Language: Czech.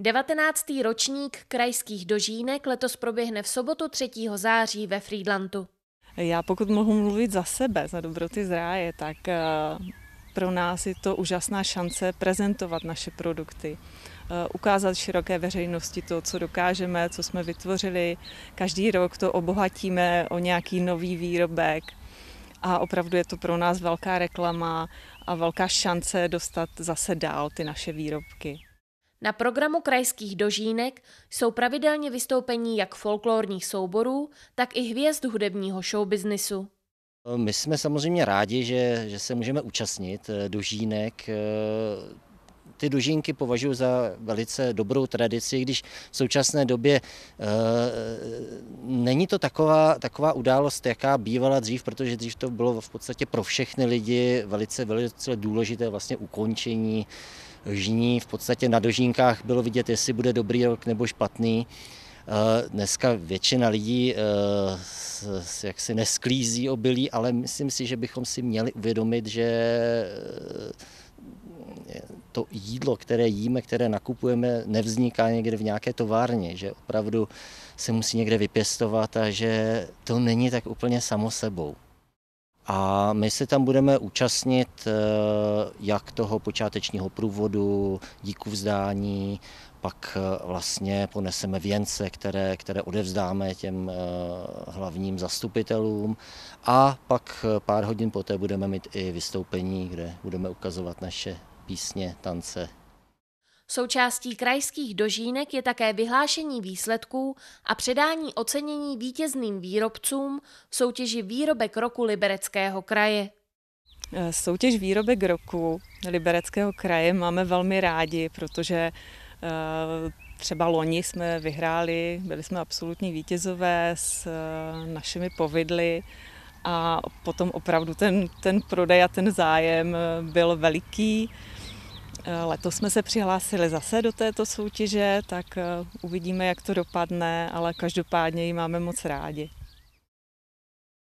19. ročník krajských dožínek letos proběhne v sobotu 3. září ve Friedlandu. Já pokud mohu mluvit za sebe, za dobroty z ráje, tak eh, pro nás je to úžasná šance prezentovat naše produkty, eh, ukázat široké veřejnosti to, co dokážeme, co jsme vytvořili. Každý rok to obohatíme o nějaký nový výrobek a opravdu je to pro nás velká reklama a velká šance dostat zase dál ty naše výrobky. Na programu krajských dožínek jsou pravidelně vystoupení jak folklorních souborů, tak i hvězd hudebního showbiznisu. My jsme samozřejmě rádi, že, že se můžeme účastnit eh, dožínek eh, ty dužinky považuji za velice dobrou tradici, když v současné době e, není to taková, taková událost, jaká bývala dřív, protože dřív to bylo v podstatě pro všechny lidi velice, velice důležité vlastně ukončení žní. V podstatě na dožínkách bylo vidět, jestli bude dobrý rok nebo špatný. Eh, dneska většina lidí eh, jaksi nesklízí obilí, ale myslím si, že bychom si měli uvědomit, že to jídlo, které jíme, které nakupujeme, nevzniká někde v nějaké továrně, že opravdu se musí někde vypěstovat a že to není tak úplně samo sebou. A my se tam budeme účastnit eh, jak toho počátečního průvodu, díku vzdání, pak eh, vlastně poneseme věnce, které, které odevzdáme těm eh, hlavním zastupitelům a pak pár hodin poté budeme mít i vystoupení, kde budeme ukazovat naše písně, tance. Součástí krajských dožínek je také vyhlášení výsledků a předání ocenění vítězným výrobcům v soutěži Výrobek roku Libereckého kraje. E, soutěž Výrobek roku Libereckého kraje máme velmi rádi, protože e, třeba loni jsme vyhráli, byli jsme absolutní vítězové s e, našimi povidly a potom opravdu ten, ten prodej a ten zájem byl veliký. Eh, letos jsme se přihlásili zase do této soutěže, tak eh, uvidíme, jak to dopadne, ale každopádně ji máme moc rádi.